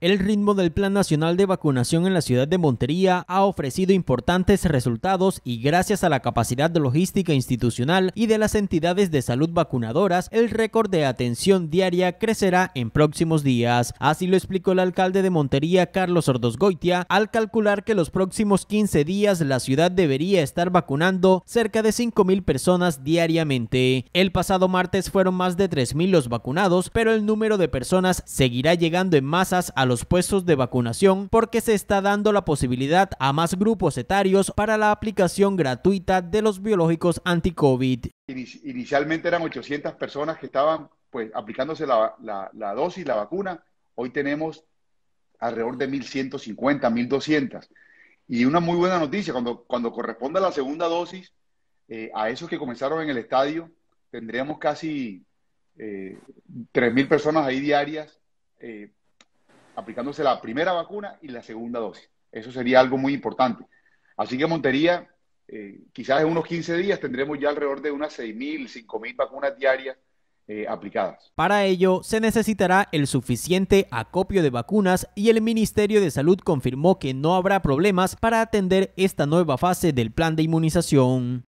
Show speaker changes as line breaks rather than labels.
El ritmo del Plan Nacional de Vacunación en la ciudad de Montería ha ofrecido importantes resultados y gracias a la capacidad logística institucional y de las entidades de salud vacunadoras, el récord de atención diaria crecerá en próximos días. Así lo explicó el alcalde de Montería, Carlos Ordosgoitia, al calcular que los próximos 15 días la ciudad debería estar vacunando cerca de 5.000 personas diariamente. El pasado martes fueron más de 3.000 los vacunados, pero el número de personas seguirá llegando en masas a los puestos de vacunación porque se está dando la posibilidad a más grupos etarios para la aplicación gratuita de los biológicos anti-COVID.
Inicialmente eran 800 personas que estaban pues, aplicándose la, la, dosis, la vacuna. Hoy tenemos alrededor de 1.150, 1.200. Y una muy buena noticia, cuando, cuando corresponda la segunda dosis, eh, a esos que comenzaron en el estadio, tendríamos casi eh, 3.000 personas ahí diarias eh, aplicándose la primera vacuna y la segunda dosis. Eso sería algo muy importante. Así que Montería, eh, quizás en unos 15 días tendremos ya alrededor de unas 6.000, 5.000 vacunas diarias eh, aplicadas.
Para ello, se necesitará el suficiente acopio de vacunas y el Ministerio de Salud confirmó que no habrá problemas para atender esta nueva fase del plan de inmunización.